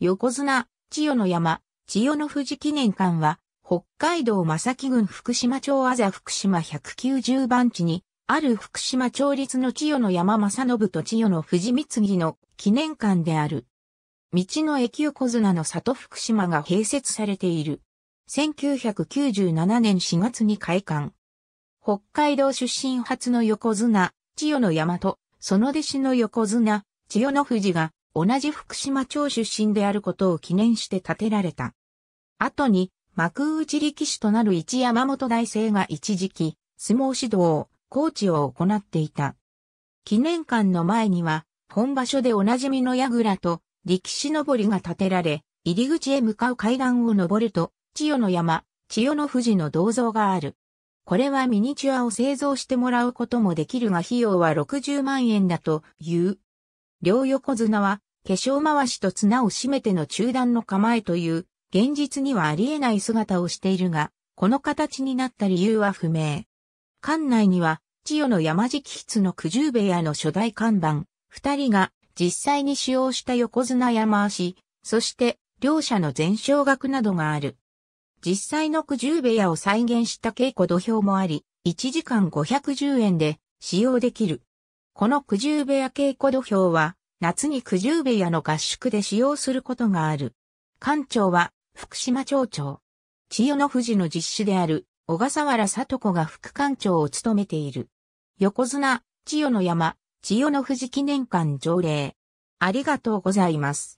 横綱、千代の山、千代の富士記念館は、北海道正木郡福島町あざ福島190番地に、ある福島町立の千代の山正信と千代の富士三次の記念館である。道の駅横綱の里福島が併設されている。1997年4月に開館。北海道出身初の横綱、千代の山と、その弟子の横綱、千代の富士が、同じ福島町出身であることを記念して建てられた。後に、幕内力士となる一山本大生が一時期、相撲指導、コーチを行っていた。記念館の前には、本場所でおなじみの矢倉と、力士登りが建てられ、入り口へ向かう階段を登ると、千代の山、千代の富士の銅像がある。これはミニチュアを製造してもらうこともできるが費用は60万円だという。両横綱は化粧回しと綱を締めての中断の構えという、現実にはありえない姿をしているが、この形になった理由は不明。館内には、千代の山敷筆の九十部屋の初代看板、二人が実際に使用した横綱山足、そして両者の全小額などがある。実際の九十部屋を再現した稽古土俵もあり、1時間510円で使用できる。この九十部屋稽古土俵は、夏に九十部屋の合宿で使用することがある。館長は福島町長。千代の富士の実施である小笠原里子が副館長を務めている。横綱、千代の山、千代の富士記念館条例。ありがとうございます。